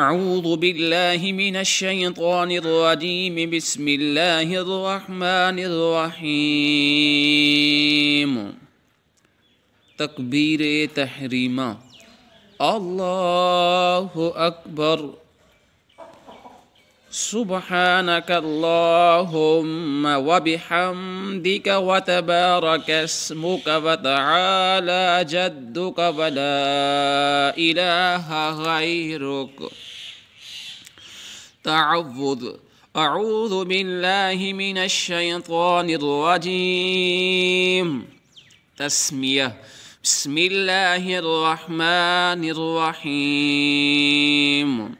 أعوذ بالله من الشيطان الرجيم بسم الله الرحمن الرحيم تكبير تحريما الله أكبر سبحانك اللهم وبحمدك وتبارك اسمك وتعالى جدك ولا إله غيرك تعوذ أعوذ بالله من الشيطان الرجيم تسمية بسم الله الرحمن الرحيم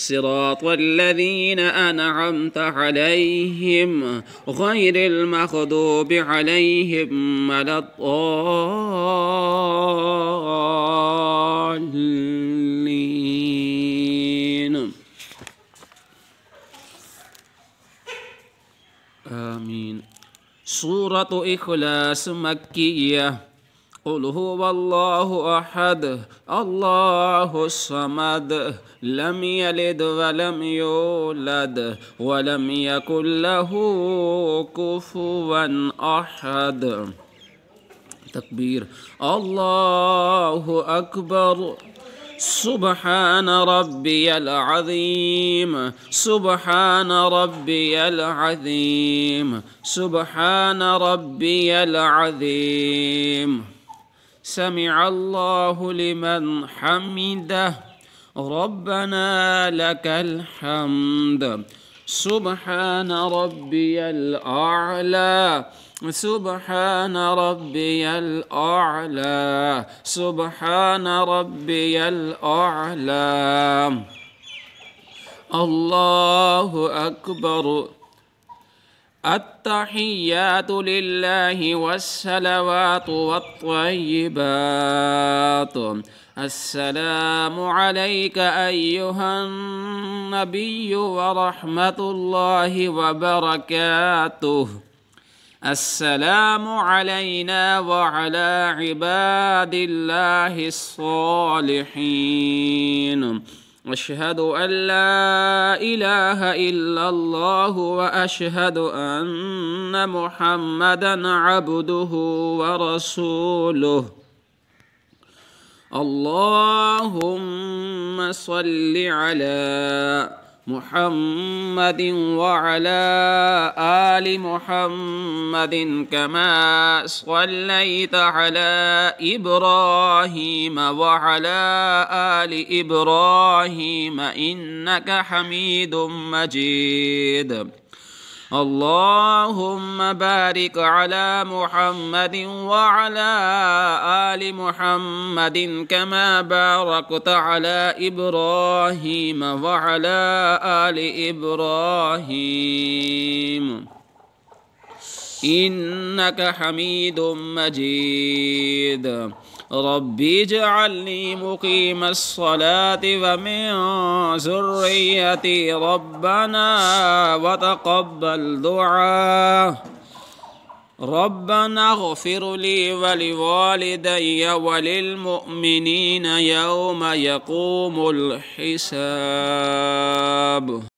صراط الذين أنعمت عليهم غير المغضوب عليهم ولا الضالين آمين سورة إخلاص مكية قل هو الله احد الله الصمد لم يلد ولم يولد ولم يكن له كفوا احد تكبير الله اكبر سبحان ربي العظيم سبحان ربي العظيم سبحان ربي العظيم سمع الله لمن حمده ربنا لك الحمد سبحان ربي الأعلى سبحان ربي الأعلى سبحان ربي الأعلى الله أكبر التحيات لله والسلوات والطيبات السلام عليك أيها النبي ورحمة الله وبركاته السلام علينا وعلى عباد الله الصالحين أشهد أن لا إله إلا الله وأشهد أن محمدا عبده ورسوله اللهم صل على محمد وعلى آل محمد كما صليت على إبراهيم وعلى آل إبراهيم إنك حميد مجيد اللهم بارك على محمد وعلى آل محمد كما باركت على إبراهيم وعلى آل إبراهيم إنك حميد مجيد ربي اجعلني مقيم الصلاة ومن ذريتي ربنا وتقبل دعاء ربنا اغفر لي ولوالدي وللمؤمنين يوم يقوم الحساب